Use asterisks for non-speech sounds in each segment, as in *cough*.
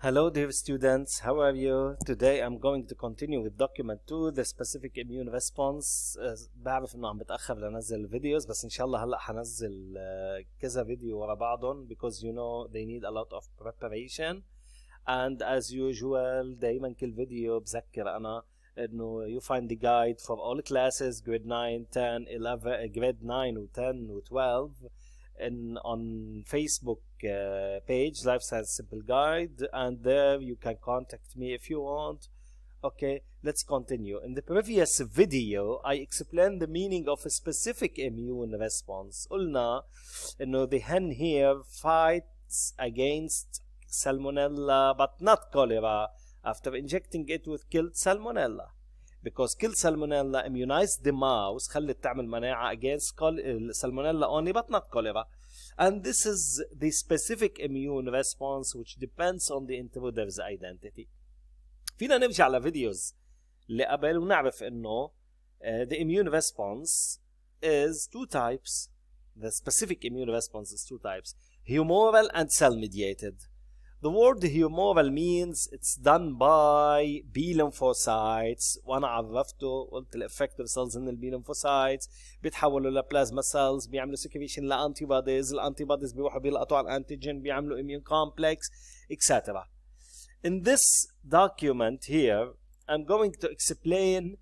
Hello dear students, how are you? Today I'm going to continue with document 2 the specific immune response uh, بعرف انه عم بتأخر لنزل فيديوز بس ان شاء الله هلا حنزل uh, كذا ورا بعضهم because you know they need a lot of preparation and as usual دايما كل video. بذكر انا انه you find the guide for all classes grade 9, 10, 11, grade 9 و 10 و 12 in on Facebook uh, page, Life Science Simple Guide, and there you can contact me if you want. Okay, let's continue. In the previous video, I explained the meaning of a specific immune response. Ulna, you know, the hen here fights against salmonella, but not cholera, after injecting it with killed salmonella because كل salmonella immunized the mouse خلت تعمل مناعة against salmonella only but not cholera and this is the specific immune response which depends on the antibody's identity فينا نرجع لفيديوز اللي قبل ونعرف انه uh, the immune response is two types the specific immune response is two types humoral and cell mediated the word humoral means it's done by B lymphocytes وانا عرفته قلت cells in the B lymphocytes بيتحولوا لبلازما سيلز بيعملوا سكريشن لانتي بوديز الانتي بوديز بيروحوا بيلقطوا على الانتيجين بيعملوا immune complex etc. In this document here I'm going to explain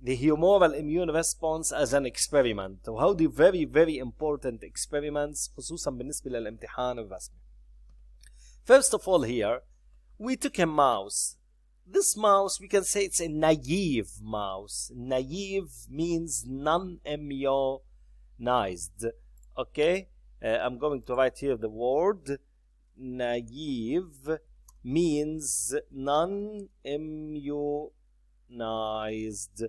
the humoral immune response as an experiment So, how the very very important experiments خصوصا بالنسبة للامتحان الرسمي. First of all here, we took a mouse. This mouse, we can say it's a naive mouse. Naive means non-immunized. Okay? Uh, I'm going to write here the word. Naive means non-immunized.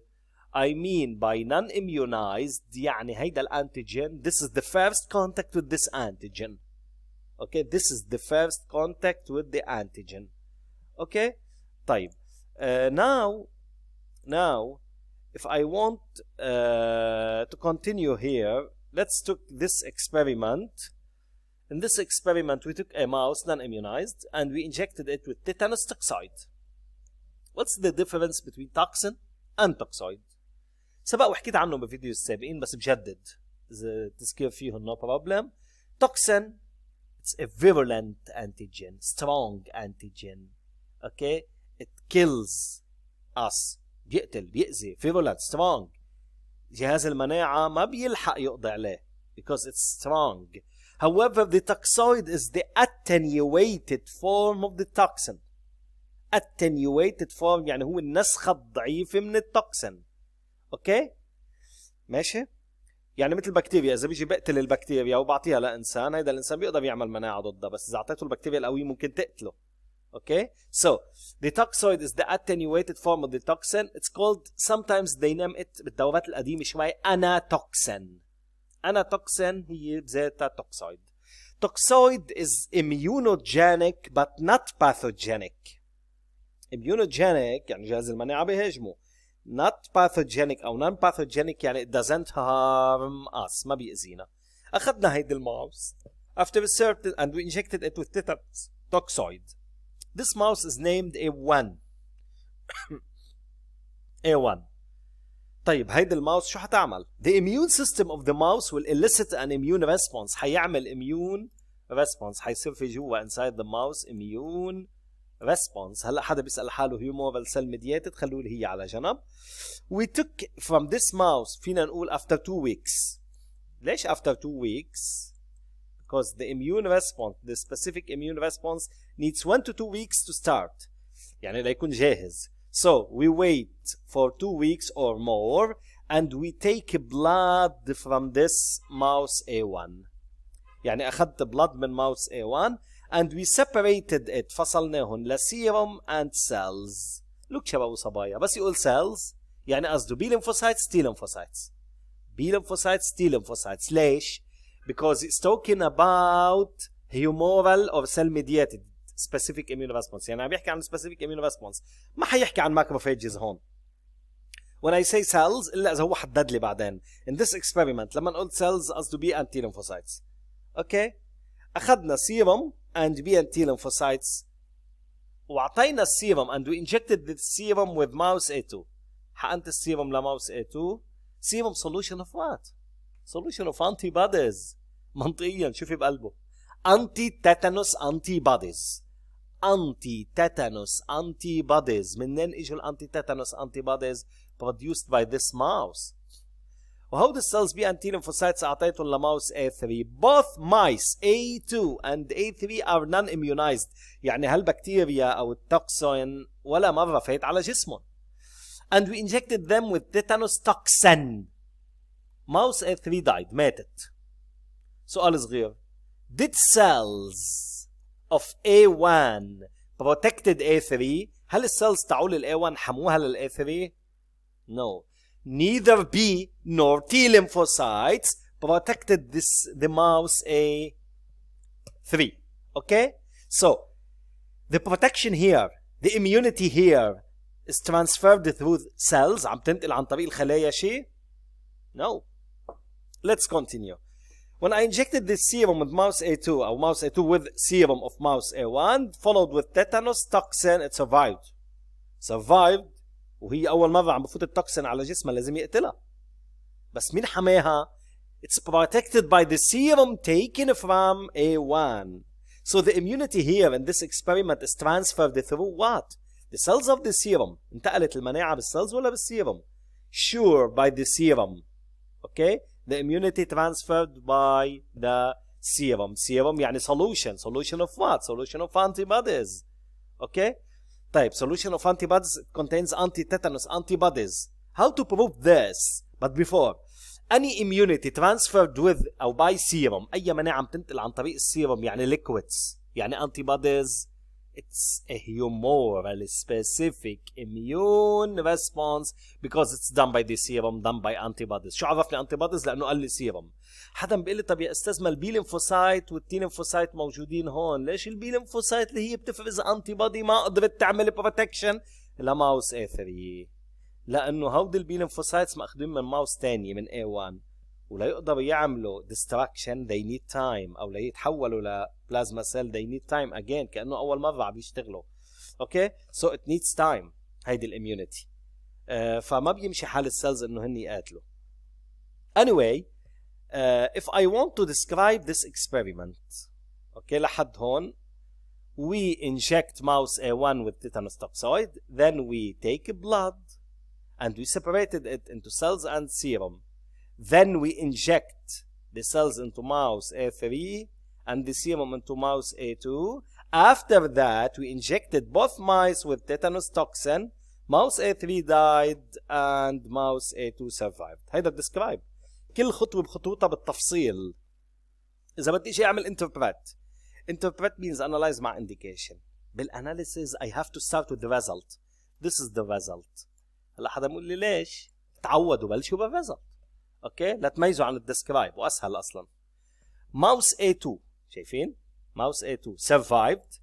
I mean by non-immunized, يعني هيدا الانتيجين, this is the first contact with this antigen okay this is the first contact with the antigen okay طيب uh, now now if I want uh, to continue here let's took this experiment in this experiment we took a mouse non-immunized and we injected it with tetanus toxoid what's the difference between toxin and toxoid سبق وحكيت عنه بفيديو السابقين بس بجدد اذا تذكر فيهم no problem toxin it's a virulent antigen, strong antigen. Okay? It kills us. بيقتل بيأذي virulent strong. جهاز المناعة ما بيلحق يقضي عليه because it's strong. However, the toxoid is the attenuated form of the toxin. Attenuated form يعني هو النسخة الضعيفة من التوكسين. اوكي؟ okay? ماشي؟ يعني مثل البكتيريا اذا بيجي بقتل البكتيريا وبعطيها لانسان هيدا الانسان بيقدر يعمل مناعه ضدها بس اذا اعطيته البكتيريا القويه ممكن تقتله اوكي so the toxoid is the attenuated form of the toxin it's called sometimes they name it بالدورات القديمه شوي انا انا توكسين هي بذاتها toxoid toxoid is immunogenic but not pathogenic immunogenic يعني جهاز المناعه بيهاجمه not pathogenic او non pathogenic يعني it doesn't harm us ما بيأذينا اخذنا هيدي الماوس after a certain and we injected it with tetanus toxoid this mouse is named A1 *coughs* A1 طيب هيدي الماوس شو حتعمل the immune system of the mouse will elicit an immune response حيعمل immune response حيصير في جوا inside the mouse immune response هلا حدا بيسال حاله هيو موبل سيل ميدياتد خلوه هي على جنب we took from this mouse فينا نقول after two weeks ليش after two weeks because the immune response the specific immune response needs one to two weeks to start يعني ليكون جاهز so we wait for two weeks or more and we take blood from this mouse A1 يعني أخذت blood من mouse A1 and we separated it فصلناهن للسيروم and cells Look, شباب وصبايا بس يقول cells يعني قصده B lymphocytes T lymphocytes B lymphocytes T lymphocytes ليش؟ because it's talking about humoral or cell mediated specific immune response يعني عم يحكي عن specific immune response ما حيحكي عن macrophages هون when I say cells إلا إذا هو حدد لي بعدين in this experiment لما نقول cells قصده B and T lymphocytes okay أخذنا سيروم and BNT lymphocytes وأعطينا السيرم and we injected the serum with mouse A2 حقنت السيرم لماوس A2 serum solution of what? solution of antibodies منطقيا شوفي بقلبه anti tetanus antibodies anti tetanus antibodies منين اجوا الانتي tetanus antibodies produced by this mouse وhow the cells B and T lymphocytes أعطيته لماوس A3 both mice A2 and A3 are non-immunized يعني هالبكتيريا أو التوكسين ولا مرة فايت على جسمهم and we injected them with tetanus toxin mouse A3 died ماتت سؤال صغير did cells of A1 protected A3 هل السيلز تعول لل A1 حموها لل A3 no neither B nor T lymphocytes protected this the mouse A3. Okay? So the protection here, the immunity here is transferred through cells عم عن طريق الخلايا شيء؟ No. Let's continue. When I injected this serum with mouse A2 or mouse A2 with serum of mouse A1 followed with tetanus toxin, it survived. Survived وهي اول مره عم بفوت التوكسين على جسمها لازم يقتلها بس مين حماها It's protected by the serum taken from A1. So the immunity here in this experiment is transferred through what? The cells of the serum. انتقلت المناعة بالسيلز ولا serum? Sure, by the serum. Okay? The immunity transferred by the serum. Serum يعني solution. Solution of what? Solution of antibodies. Okay? Type solution of antibodies contains anti-tetanus antibodies how to prove this but before any immunity transferred with or by serum أي مناعة بتنتقل عن طريق السيروم يعني liquids يعني antibodies it's a humoral specific immune response because it's done by the serum done by antibodies شو عرفني antibodies لانه قال لي serum حدا بيقول لي طب يا استاذ ما البي لينفوسايت والتي لينفوسايت موجودين هون ليش البي لينفوسايت اللي هي بتفرز انتي ما قدرت تعمل بروتكشن لماوس اي 3 لانه هودي البي لينفوسايتس ماخذين من ماوس ثانيه من A1 وليقدروا يعملوا ديستراكشن they need time او ليتحولوا لبلازما سيل they need time again كانه اول مره عم يشتغلوا اوكي سو ات نيدز تايم هيدي الاميونيتي فما بيمشي حال السيلز انه هن يقاتلوا anyway uh, if I want to describe this experiment اوكي okay, لحد هون we inject mouse A1 with tetanus toxoid then we take blood and we separated it into cells and serum Then we inject the cells into mouse A3 and the serum into mouse A2. After that, we injected both mice with tetanus toxin. Mouse A3 died and mouse A2 survived. هيدا describe. كل خطوة بخطوتها بالتفصيل. إذا بدي شيء أعمل interpret. Interpret means analyze مع indication. بالanalysis I have to start with the result. This is the result. هلا حدا بيقول لي ليش؟ تعودوا بلشوا بالresult. اوكي لتميزه عن الديسكرايب واسهل اصلا ماوس A2 شايفين ماوس A2 survived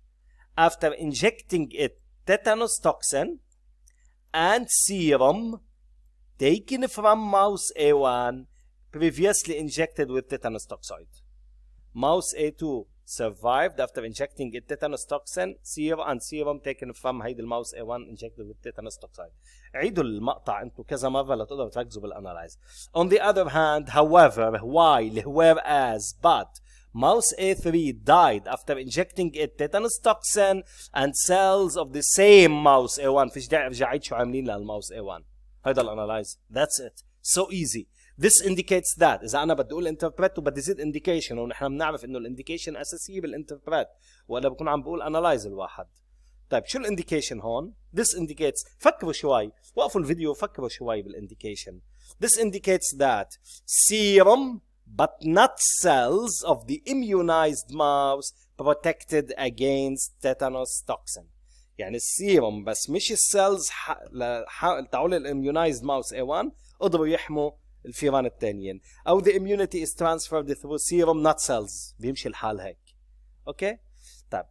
after injecting it tetanus toxin and serum taken from mouse A1 previously injected with tetanus toxoid. Mouse A2 survived after injecting a tetanus toxin serum and serum taken from هيدي الماوس A1 injected with tetanus toxin. عيدوا المقطع انتم كذا مرة لتقدروا تركزوا بالانالايز. On the other hand, however, while, whereas, but Mouse A3 died after injecting a tetanus toxin and cells of the same mouse A1 فيش داعي ارجع عيد شو عاملين للماوس A1 هيدا الانالايز that's it so easy this indicates that اذا انا بدي اقول interpret وبدي زيد indication ونحن بنعرف انه الانديكيشن اساسيه بالinterpret وانا بكون عم بقول analyze الواحد طيب شو الانديكيشن هون this indicates فكروا شوي وقفوا الفيديو فكروا شوي بالانديكيشن this indicates that serum but not cells of the immunized mouse protected against tetanus toxin يعني السيروم بس مش السيلز تاعول الاميونايزد ماوس A1 قدروا يحموا الفيران الثانيين او ذا اميونيتي از ترانسفيرد ثرو سيروم نوت سيلز بيمشي الحال هيك اوكي طيب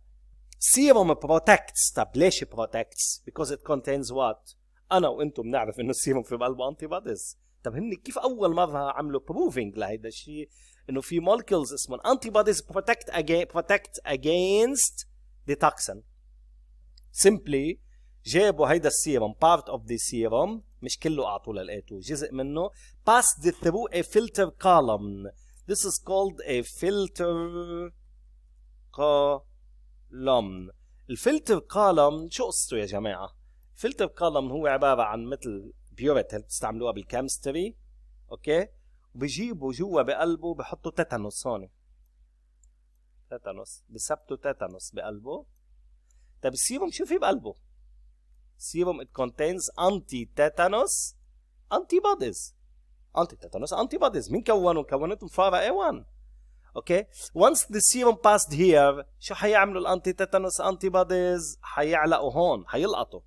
سيروم بروتكتس طب ليش بروتكتس بيكوز ات كونتينز وات انا وانتم بنعرف انه السيروم في قلبه انتي بوديز طب هن كيف اول مره عملوا بروفينج لهيدا الشيء انه في مولكيولز اسمهم انتي بوديز بروتكت اجينست ذا توكسين سيمبلي جابوا هيدا السيروم بارت اوف ذا سيروم مش كله اعطوه للاي2 جزء منه باس ذا ثرو ا فلتر كولم this is called a filter column الفلتر كولم شو قصته يا جماعه فلتر كولم هو عباره عن مثل بيوريت اللي بتستعملوها بالكيمستري اوكي وبجيبوا جوا بقلبه بحطوا تيتانوس هون تيتانوس بثبتوا تيتانوس بقلبه طيب السيروم شو في بقلبه serum it contains anti-tetanus antibodies anti-tetanus antibodies مين كونوا؟ كونتهم فارا A1 اوكي وانس ذا سيروم passed هير شو حيعملوا الانتي تيتانوس انتي بوديز حيعلقوا هون حيلقطوا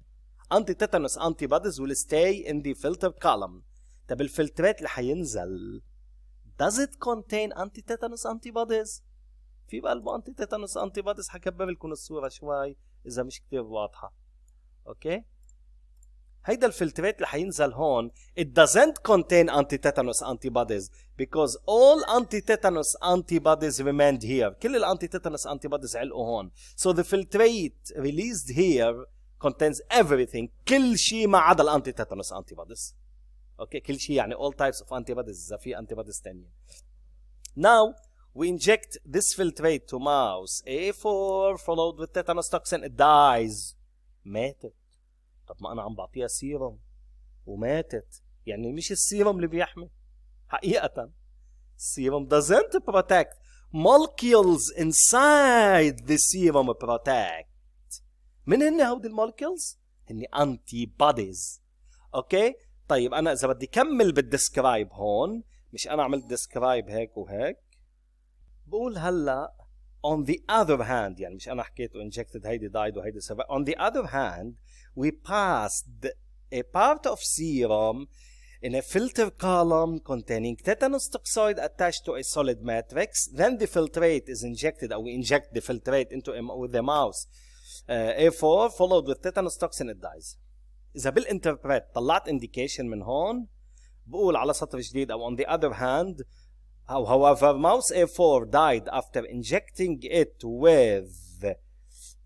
انتي تيتانوس انتي بوديز ويل ستاي ان ذا فلتر كولم طب الفلترات اللي حينزل does it contain anti tetanus antibodies في بقلبه انتي تيتانوس انتي بوديز حكبر لكم الصوره شوي اذا مش كثير واضحه اوكي هيدا الفلترات اللي حينزل هون it doesn't contain anti-tetanus antibodies because all anti-tetanus antibodies remained here كل الانتي-tetanus antibodies علقوا هون so the filtrate released here contains everything كل شيء ما عدا الانتي-tetanus antibodies اوكي okay. كل شيء يعني all types of antibodies اذا في antibodies ثانيين now we inject this filtrate to mouse A4 followed with tetanus toxin it dies ماتت طب ما انا عم بعطيها سيرم وماتت يعني مش السيرم اللي بيحمي حقيقة السيرم doesn't protect molecules inside the serum protect من هن هودي المولكيولز؟ هن انتي بوديز اوكي طيب انا اذا بدي كمل بالديسكرايب هون مش انا عملت ديسكرايب هيك وهيك بقول هلا On the other hand, يعني مش أنا حكيت injected هيدي died وهيدي survived. On the other hand, we passed a part of serum in a filter column containing tetanus toxoid attached to a solid matrix. Then the filtrate is injected, or we inject the filtrate into a, with the mouse uh, A4 followed with tetanus toxin it dies. إذا بالانتربريت طلعت indication من هون بقول على سطر جديد أو on the other hand However, mouse A4 died after injecting it with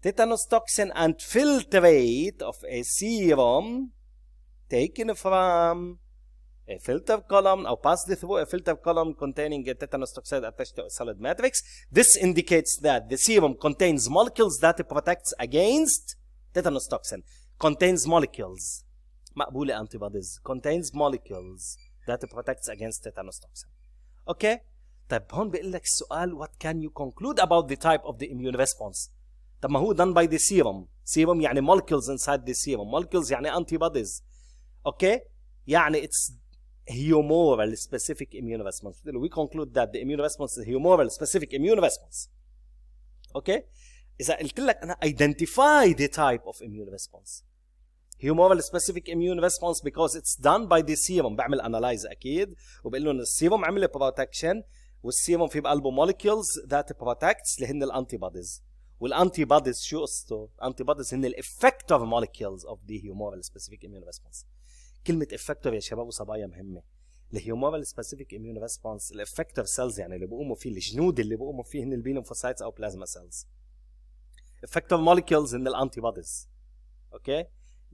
tetanus toxin and filtrate of a serum taken from a filter column or passed through a filter column containing a tetanus toxin attached to a solid matrix. This indicates that the serum contains molecules that protects against tetanus toxin. Contains molecules. مقبولة antibodies. Contains molecules that protects against tetanus toxin. اوكي طيب هون بيقول لك السؤال what can you conclude about the type of the immune response طب ما هو done by the serum serum يعني molecules inside the serum molecules يعني antibodies اوكي يعني it's humoral specific immune response we conclude that the immune response is humoral specific immune response اوكي اذا قلت لك انا identify the type of immune response humoral specific immune response because it's done by the serum بعمل analyze اكيد وبقول لهم السيروم عمل بروتكشن والسيروم في بقلبه molecules that protects اللي هن الانتي بوديز والانتي بوديز شو قصته؟ الانتي بوديز هن الافكتور molecules of the humoral specific immune response كلمة افكتور يا شباب وصبايا مهمة الهيومورال سبيسيفيك اميون ريسبونس الافكتور سيلز يعني اللي بيقوموا فيه الجنود اللي بيقوموا فيه هن البيلمفوسايتس او بلازما سيلز افكتور موليكيولز هن الانتي بوديز اوكي okay?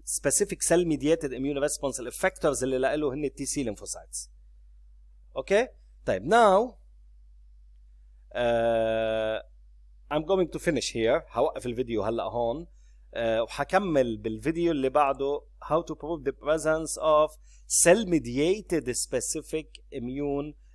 سبيسيفيك سيل ميدييتد اميون ريسبونس الافكتورز اللي لقالوا هن التي سي لينفوسايتس اوكي طيب ناو ام جوينج تو فينيش هير هوقف الفيديو هلا هون uh, وحكمل بالفيديو اللي بعده how to prove the presence of cell mediated specific immune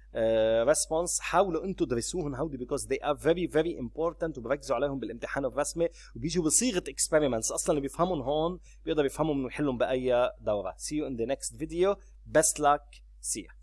ريسبونس آه، حاولوا انتم تدرسوهم هودي بيكوز ذي ار فيري فيري امبورتنت وبركزوا عليهم بالامتحان الرسمي وبيجوا بصيغه اكسبيرمنتس اصلا اللي بيفهمهم هون بيقدر يفهمهم ويحلهم باي دوره سي يو ان ذا نكست فيديو بيست لك سي